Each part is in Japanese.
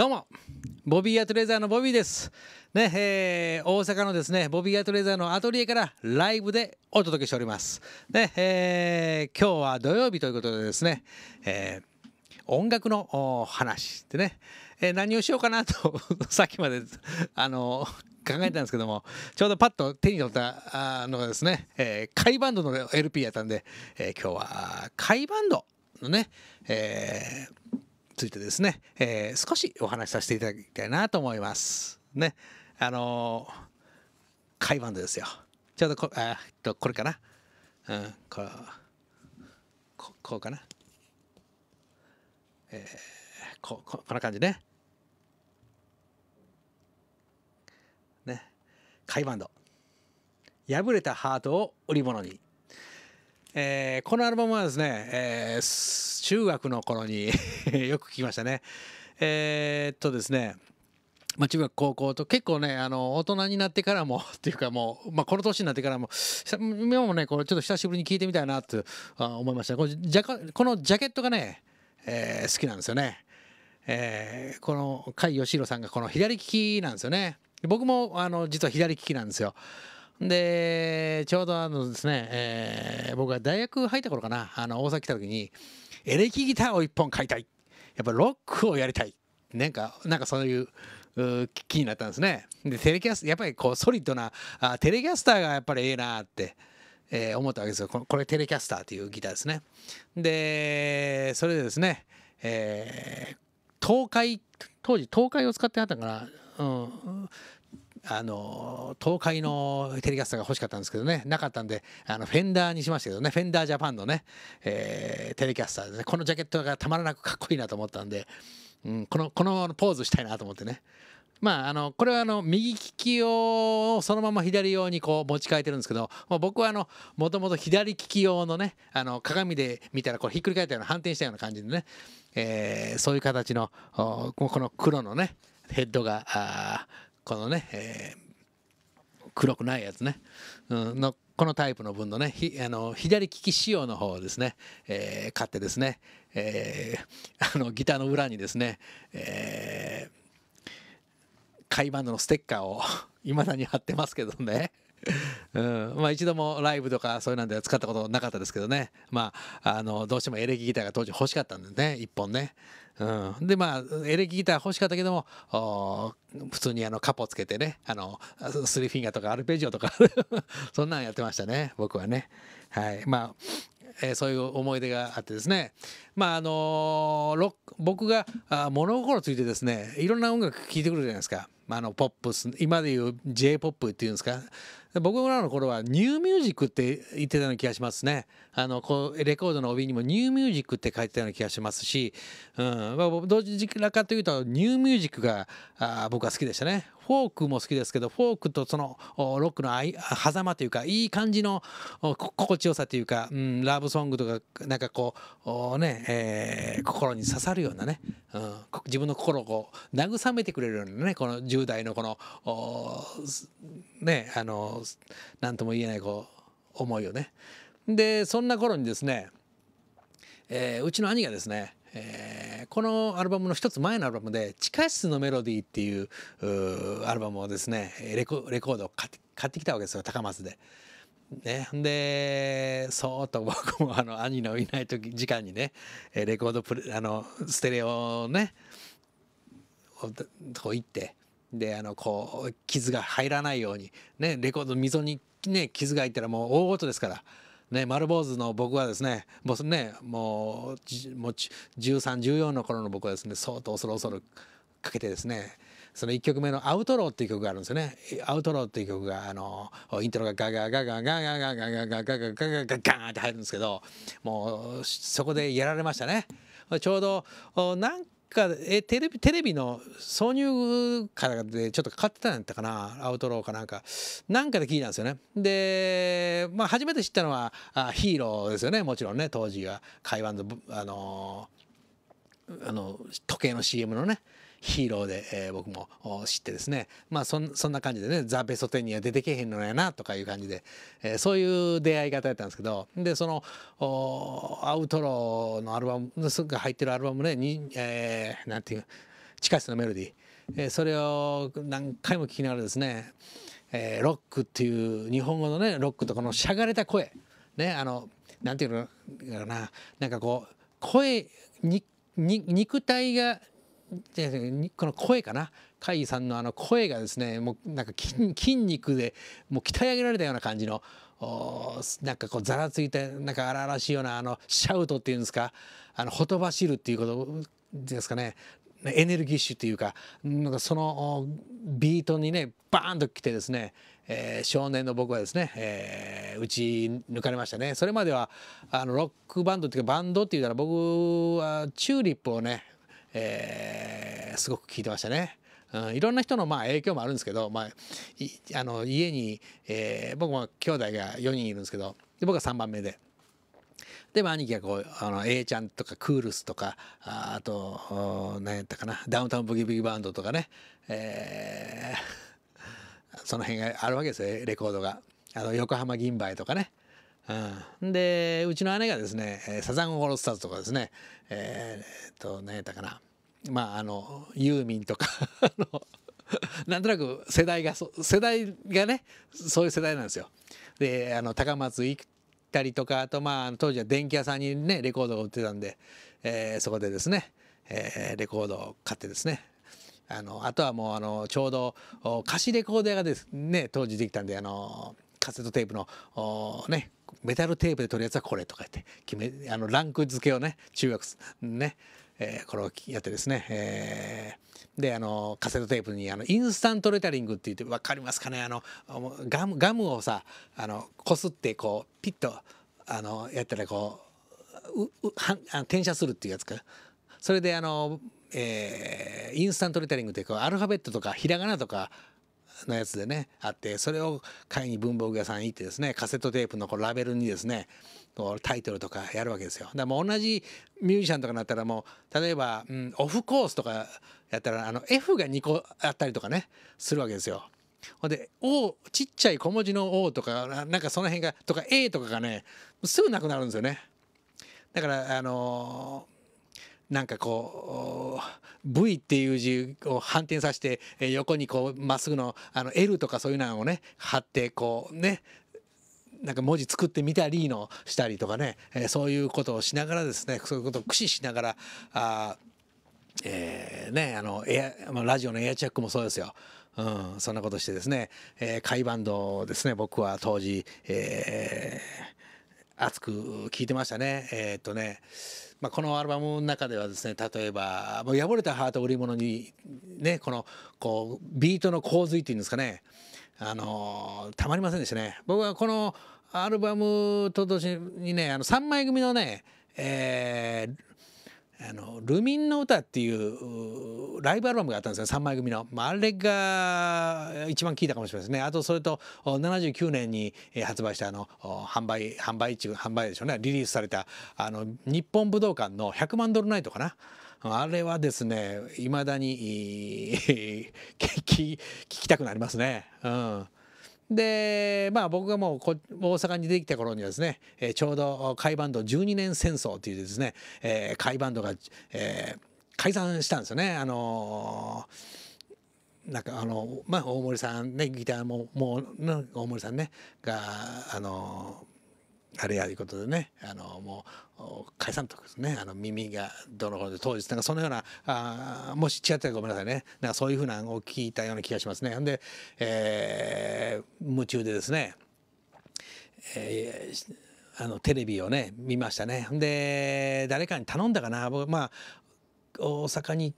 どうもボビーアトレザーのボビーです。ね、えー、大阪のですね、ボビーアトレーザーのアトリエからライブでお届けしております。ね、えー、今日は土曜日ということでですね、えー、音楽の話でね、え何をしようかなと さっきまであの考えたんですけどもちょうどパッと手に取ったのがですね、えー、カイバンドの LP やったんで、え今日はカイバンドのね、えーついてですね、えー、少しお話しさせていただきたいなと思います。ね、あのー、海バンドですよ。ちょうどこえあとこれかな、うん、こここうかな、えー、こここんな感じね。ね、海バンド。破れたハートを売り物に。えー、このアルバムはですね、えー、中学の頃に よく聞きましたね。えー、っとですね、まあ、中学高校と結構ねあの大人になってからも っていうかもう、まあ、この年になってからも今もねこれちょっと久しぶりに聞いてみたいなと思いましたこのジャこのジャケットがね、えー、好きなんですよね、えー、この甲斐義弘さんがこの左利きなんですよね僕もあの実は左利きなんですよでちょうどあのですね、えー、僕が大学入った頃かなあの大阪来た時にエレキギターを1本買いたいやっぱロックをやりたいなんかなんかそういう気になったんですねでテレキャスやっぱりこうソリッドなあテレキャスターがやっぱりええなって、えー、思ったわけですよこれテレキャスターというギターですねでそれでですね、えー、東海当時東海を使ってはったから、うん、あの東海のテレキャスターが欲しかったんですけどねなかったんであのフェンダーにしましたけどねフェンダージャパンのね、えー、テレキャスターですねこのジャケットがたまらなくかっこいいなと思ったんで、うん、このこのポーズしたいなと思ってねまあ、あのこれはあの右利きをそのまま左用にこう持ち替えてるんですけど、まあ、僕はもともと左利き用のねあの鏡で見たらこうひっくり返ったような反転したような感じでね、えー、そういう形のこの黒のねヘッドがこのね、えー、黒くないやつね、うん、のこのタイプの分のねあの左利き仕様の方をですね、えー、買ってですね、えー、あのギターの裏にですね、えー、貝バンドのステッカーをい まだに貼ってますけどねまあ一度もライブとかそういうなんで使ったことなかったですけどねまああのどうしてもエレキギターが当時欲しかったんでね1本ね、うん、でまあエレキギター欲しかったけども普通にあのカポつけてねあのスリーフィンガーとかアルペジオとか そんなんやってましたね僕はねはいまあえー、そういう思い出があってですねまああの僕があ物心ついてですねいろんな音楽聴いてくるじゃないですか、あ、のポップス今でいう j p o p っていうんですか僕らの頃はニューミュージックって言ってたような気がしますねあのこうレコードの帯にもニューミュージックって書いてたような気がしますし、うんまあ、どちらかというとニューミュージックがあ僕は好きでしたねフォークも好きですけどフォークとそのロックの狭間というかいい感じの心地よさというか、うん、ラブソングとかなんかこうね、えー、心に刺さるようなね、うん、自分の心をこう慰めてくれるようなねこの10代のこのねあの何とも言えないこう思いをね。でそんな頃にですね、えー、うちの兄がですねえー、このアルバムの一つ前のアルバムで「地下室のメロディー」っていうアルバムをですねレコレコードを買ってきたわけですよ高松で。ね、でそうと僕もあの兄のいない時時間にねレコードプレあのステレオをねこう行ってであのこう傷が入らないように、ね、レコード溝に、ね、傷が入ったらもう大ごとですから。ね、丸坊主の僕はですねもうねもう1314の頃の僕はですね相当恐る恐るかけてですねその1曲目の「アウトロー」っていう曲があるんですよね。アウトローっていう曲があのイントロがガガガガガガガガガガガガガガガガって入るんですけどもうそこでやられましたね。ちょうど何かえテレビテレビの挿入からでちょっとかかってたんやったかなアウトローかなんかなんかで聞いたんですよねで、まあ、初めて知ったのはあヒーローですよねもちろんね当時は海湾のあのーあの時計の CM のねヒーローで、えー、僕も知ってですねまあそんな感じでねザ・ベストテンには出てけへんのやなとかいう感じで、えー、そういう出会い方やったんですけどでそのアウトローのアルバムすぐ入ってるアルバムねに、えー、なんていう地下室のメロディー、えー、それを何回も聞きながらですね、えー、ロックっていう日本語のねロックとこのしゃがれた声ねあのなんていうのかななんかこう声に肉体がこの声かな甲斐さんのあの声がですねもうなんか筋肉でもう鍛え上げられたような感じのなんかこうざらついたなんか荒々しいようなあのシャウトっていうんですかあのほとばしるっていうことですかねエネルギッシュというかなんかそのビートにねバーンときてですねえー、少年の僕はですね、えー、打ち抜かれましたねそれまではあのロックバンドっていうかバンドっていうなら僕はチューリップをね、えー、すごく聴いてましたね。うん、いろんな人のまあ影響もあるんですけど、まあ、あの家に、えー、僕も兄弟が4人いるんですけどで僕は3番目で。でも兄貴がこうあの A ちゃんとかクールスとかああと何やったかなダウンタウンブギブギバンドとかね、えーその辺があるわけですよレコードが。あの横浜銀杯とかね。うん、でうちの姉がですねサザンオールスターズとかですねえー、っと何やったかなまああのユーミンとか なんとなく世代が世代がねそういう世代なんですよ。であの高松行ったりとかあとまあ当時は電気屋さんにねレコードが売ってたんで、えー、そこでですね、えー、レコードを買ってですねあのあとはもうあのちょうど歌詞レコーダーがですね当時できたんであのカセットテープのねメタルテープで撮るやつはこれとか言って決めあのランク付けをね中学ね、えー、これをやってですね、えー、であのカセットテープにあのインスタントレタリングって言って分かりますかねあのガムガムをさあのこすってこうピッとあのやったらこうううはん転写するっていうやつか。それであのえー、インスタントレタリングというかアルファベットとかひらがなとかのやつでねあってそれを買いに文房具屋さん行ってですねカセットテープのこうラベルにですねタイトルとかやるわけですよ。だもう同じミュージシャンとかになったらもう例えば、うん、オフコースとかやったらあの F が2個あったりとかねするわけですよ。ほんで「O」ちっちゃい小文字の「O」とかなんかその辺がとか「A」とかがねすぐなくなるんですよね。だからあのーなんかこう V っていう字を反転させて横にこうまっすぐのあの L とかそういうのをね貼ってこうねなんか文字作ってみたりのしたりとかね、えそういうことをしながらですねそういうことを駆使しながらあ、えー、ねあのエアラジオのエアチェックもそうですよ。うん、そんなことしてですね、えー、バンドですね僕は当時、えー、熱く聞いてましたねえー、っとねまあ、このアルバムの中ではですね例えば「もう破れたハート売り物に」ねこのこうビートの洪水っていうんですかねあのたまりませんでしたね僕はこのアルバムと同時にねあの3枚組のねえー、あの「ルミンの歌」っていうライブアルバムがあったんですよ3枚組の、まあ、あれが一番聴いたかもしれないですねあとそれと79年に発売したあの販売販売中販売でしょうねリリースされたあの日本武道館の「100万ドルナイト」かな。あれはですね、いまだに 聞きたくなりますね。うん。でまあ僕がもうこ大阪に出てきた頃にはですね、えー、ちょうど海バンド12年戦争というですね、えー、海バンドが、えー、解散したんですよね。あのーなんかあのまあ大森さんねギターももう大森さんねがあのあれということでねあのもう解散とですねあの耳がどの方で当日なんかそのようなあもし違ったらごめんなさいねなんかそういうふうなのを聞いたような気がしますね。で、えー、夢中でですね、えーあのテレビをね見ましたねで誰かに頼んだかな僕まあ大阪に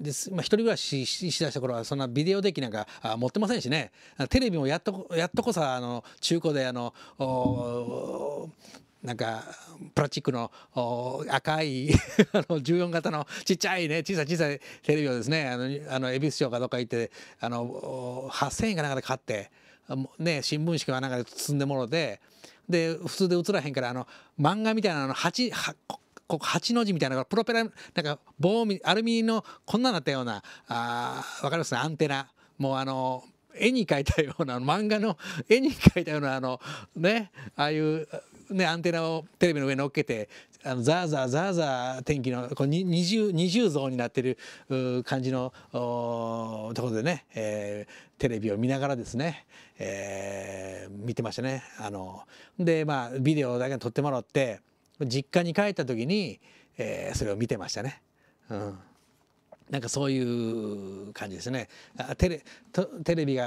でまあ、一人暮らししだした頃はそんなビデオデッキなんか持ってませんしねテレビもやっとやっとこさあの中古であのおなんかプラスチックの赤い あの14型のちっちゃいね小さい小さいテレビをですね恵比寿町かどっか行ってあの8,000円かなんかで買って、ね、新聞紙かなんかで包んでもろてで普通で映らへんからあの漫画みたいなの 8, 8こ8の字みたいなプロペラなんか棒アルミのこんななったようなあ分かりますねアンテナもうあの絵に描いたような 漫画の絵に描いたようなあのねああいうね、アンテナをテレビの上に乗っけてあのザーザーザーザー天気のこう二重二重像になってる感じのところでね、えー、テレビを見ながらですね、えー、見てましたね。あのでまあビデオだけ撮ってもらって実家に帰った時に、えー、それを見てましたね。うんなんかそういう感じですね。テレテレビが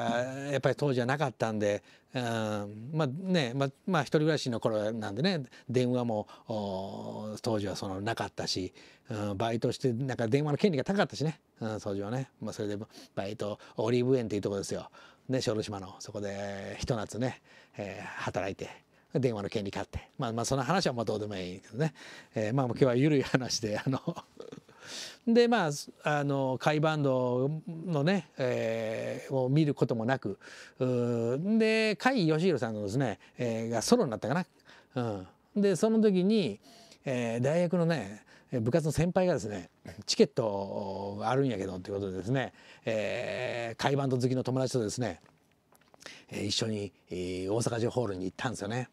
やっぱり当時はなかったんで、うん、まあね、まあ、まあ一人暮らしの頃なんでね電話も当時はそのなかったし、うん、バイトしてなんか電話の権利が高かったしね、うん、当時はね、まあ、それでバイトオリーブ園っていうとこですよ、ね、小豆島のそこでひと夏ね、えー、働いて。電話の権利買って、まあ、まあその話はまあどうでもいいけどね、えー、まあ今日は緩い話であのでまああの甲斐バンドのね、えー、を見ることもなくで甲斐義弘さんのですね、えー、がソロになったかな、うん、でその時に、えー、大学のね部活の先輩がですねチケットあるんやけどということでですね、えー、甲斐バンド好きの友達とですね一緒に大阪城ホールに行ったんですよね。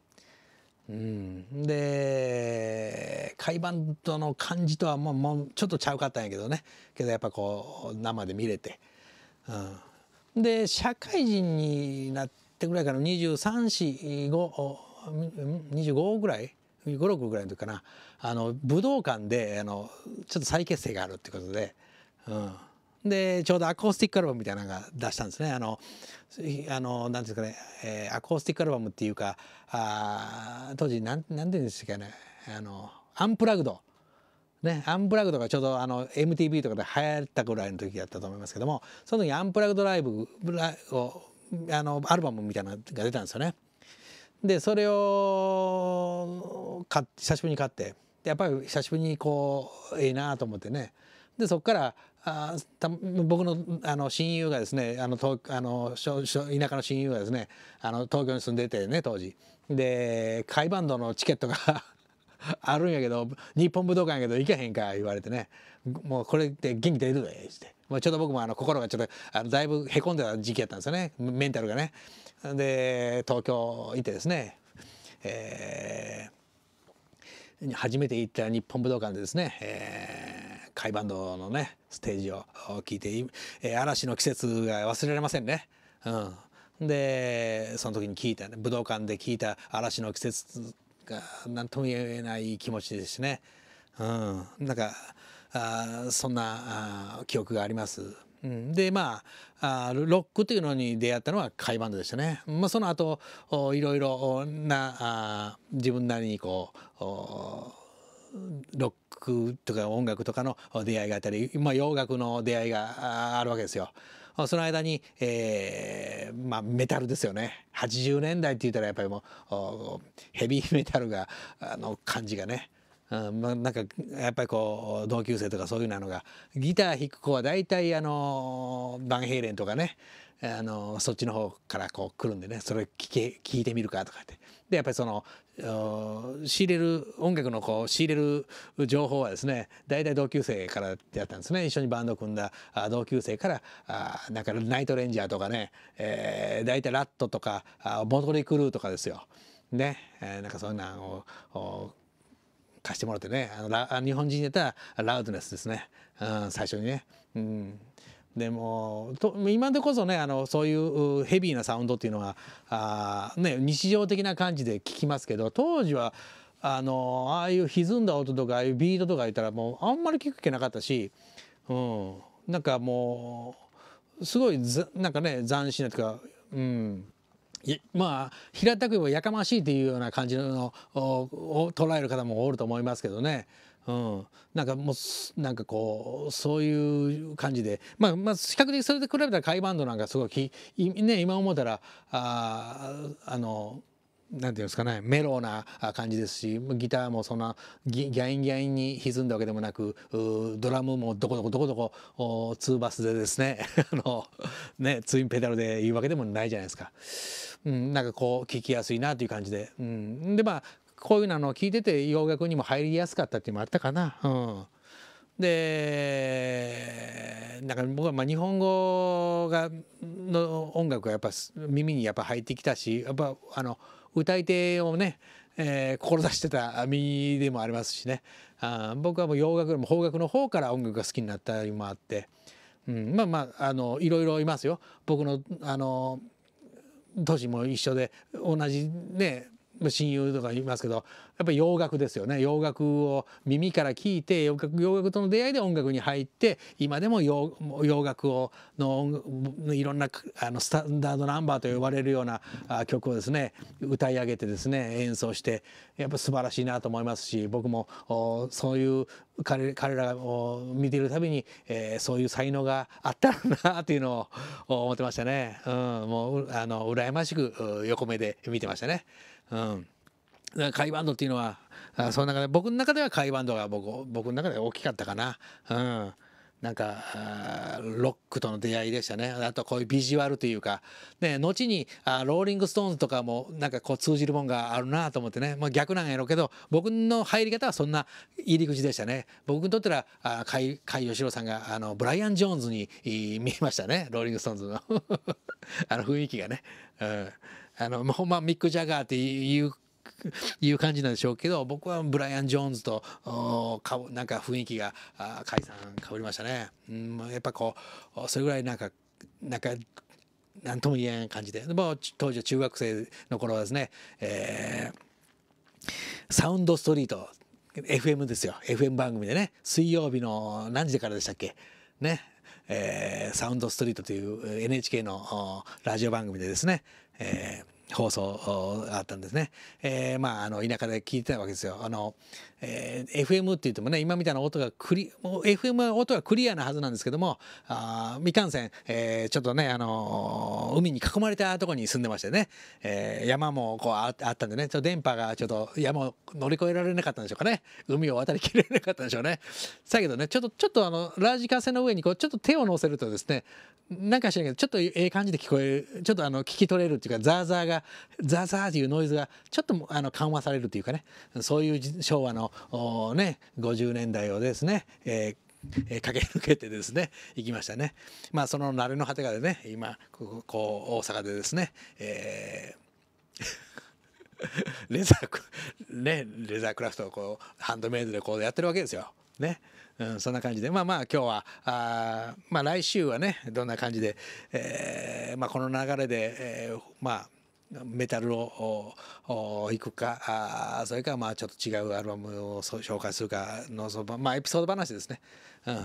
うん、で海バンドの感じとはもうもうちょっとちゃうかったんやけどねけどやっぱこう生で見れて、うん、で社会人になってぐらいから2345ぐらい56ぐらいの時かなあの武道館であのちょっと再結成があるってことで、うん、でちょうどアコースティックアルバムみたいなのが出したんですね。あのあのなんですかね、えー、アコースティックアルバムっていうかあ当時なんなんていうんですかねあのアンプラグド。ね、アンプラグドがちょうどあの MTV とかで流行ったぐらいの時だったと思いますけどもその時アンプラグドライブをあのアルバムみたいなのが出たんですよね。でそれを買久しぶりに買ってやっぱり久しぶりにこういいなと思ってねでそこからあた僕のあの親友がですねあの東あの田舎の親友がですねあの東京に住んでてね当時で甲斐バンドのチケットが あるんやけど日本武道館やけど行けへんか言われてねもうこれって元気出るでって、まあ、ちょっと僕もあの心がちょっとあのだいぶへこんでた時期やったんですよねメンタルがね。で東京行ってですね、えー、初めて行った日本武道館でですね、えー甲斐バンドのねステージを聞いて、えー、嵐の季節が忘れられませんね。うん、でその時に聞いた、ね、武道館で聞いた嵐の季節が何とも言えない気持ちですしね、うん、なんかあそんな記憶があります。うん、でまああロックというのに出会ったのは甲斐バンドでしたね、まあ、その後いろいろなあ自分なりにこうロッとか音楽とかの出会いがあったり、まあ、洋楽の出会いがあるわけですよ。その間に、えーまあ、メタルですよね80年代って言ったらやっぱりもうヘビーメタルがあの感じがね、うんまあ、なんかやっぱりこう同級生とかそういうのがギター弾く子は大体あのバンヘイレンとかねあのそっちの方からこう来るんでねそれ聞け聞いてみるかとかってでやっぱりその仕入れる音楽のこう仕入れる情報はですね大体同級生からやったんですね一緒にバンド組んだ同級生からあなんかナイトレンジャーとかね、えー、大体ラットとかモトリクルーとかですよ。ね、えー、なんかそんなのを貸してもらってねあの日本人で言ったらラウドネスですね、うん、最初にね。うんでも今でこそねあのそういうヘビーなサウンドっていうのはあ、ね、日常的な感じで聞きますけど当時はあのああいう歪んだ音とかああいうビートとか言ったらもうあんまり聞く気なかったし、うん、なんかもうすごいなんかね斬新なというか、うん、まあ平たく言えばやかましいというような感じのを捉える方もおると思いますけどね。うん、なんかもうなんかこうそういう感じで、まあ、まあ比較的それで比べたら甲斐バンドなんかすごいき、ね、今思ったらああのなんていうんですかねメローな感じですしギターもそんなギャインギャインに歪んだわけでもなくドラムもどこどこどこどこツーバスでですね あのねツインペダルで言うわけでもないじゃないですか、うん、なんかこう聴きやすいなという感じで、うん、でまあこういうのを聞いてて洋楽にも入りやすかったっていうのもあったかな。うん、でだから僕はまあ日本語がの音楽がやっぱ耳にやっぱ入ってきたしやっぱあの歌い手をね、えー、志してた身でもありますしねあ僕はもう洋楽よりも邦楽の方から音楽が好きになったりもあって、うん、まあまああのいろいろいますよ僕のあの年も一緒で同じね親友とか言いますけどやっぱり洋楽ですよね洋楽を耳から聞いて洋楽洋楽との出会いで音楽に入って今でも洋楽をのいろんなあのスタンダードナンバーと呼ばれるような曲をですね歌い上げてですね演奏してやっぱ素晴らしいなと思いますし僕もそういう彼彼らを見ているたびに、えー、そういう才能があったらなというのを思ってましたね、うん、もうあの羨ましく横目で見てましたね。うん、だから甲斐バンドっていうのはその中で僕の中では甲斐バンドが僕僕の中では大きかったかな。うんなんかロックとの出会いでしたねあとこういうビジュアルというか、ね、後にあローリング・ストーンズとかもなんかこう通じるもんがあるなと思ってね、まあ、逆なんやろうけど僕の入り方はそんな入り口でしたね僕にとっては甲斐義郎さんがあのブライアン・ジョーンズに見えましたねローリング・ストーンズの あの雰囲気がね、うん、あのほんまミック・ジャガーっていういう感じなんでしょうけど僕はブライアン・ジョーンズとかなんか雰囲気が解散かぶりましたね、うん、やっぱこうそれぐらいなんかなんか何とも言えん感じで当時は中学生の頃はですね、えー、サウンドストリート FM ですよ FM 番組でね水曜日の何時からでしたっけねえー、サウンドストリートという NHK のラジオ番組でですね、えー放送あったんですね、えー、まああの田舎で聞いてたわけですよあの、えー、FM って言ってもね今みたいな音がクリもう FM は音がクリアなはずなんですけどもあ未完成、えー、ちょっとねあの海に囲まれたとこに住んでましてね、えー、山もこうあったんでねちょっと電波がちょっと山を乗り越えられなかったんでしょうかね海を渡りきれなかったんでしょうねだけどねちょっとちょっとあのラージカセの上にこうちょっと手を乗せるとですねなんか知らんけどちょっとええ感じで聞こえるちょっとあの聞き取れるっていうかザーザーがザーザーっていうノイズがちょっとあの緩和されるというかねそういう昭和のね50年代をですね、えーえ駆け抜けてですね行きましたね。まあその慣れの果てがでね今ここ大阪でですね、えー レザークねレザークラフトをこうハンドメイドでこうやってるわけですよ。ね、うん、そんな感じでまあまあ今日はあまあ来週はねどんな感じで、えー、まあ、この流れで、えー、まあメタルを行くかそれかまあちょっと違うアルバムを紹介するかのその、まあ、エピソード話ですね。うん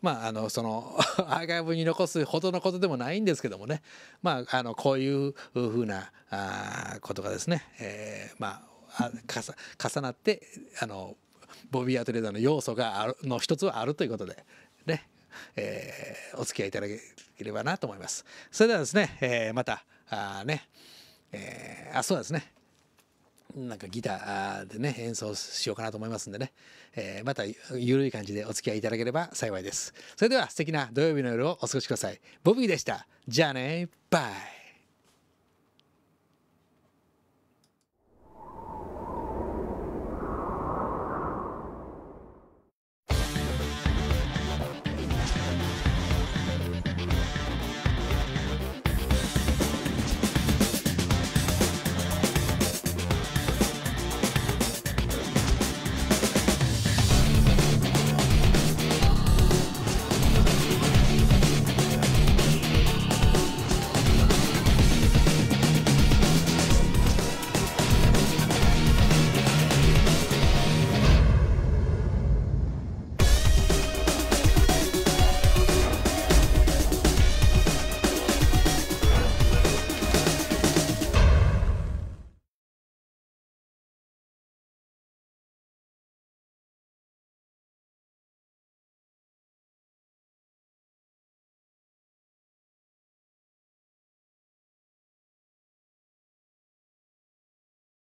まあ、あのそのアーカイブに残すほどのことでもないんですけどもね、まあ、あのこういうふうなあことがですね、えー、まあ重なってあのボビー・アトレーダーの要素があるの一つはあるということで、ねえー、お付き合いいただければなと思います。それではですね、えー、またあねえー、あそうですねなんかギターでね演奏しようかなと思いますんでね、えー、またゆるい感じでお付き合いいただければ幸いですそれでは素敵な土曜日の夜をお過ごしくださいボビーでしたじゃあねバイ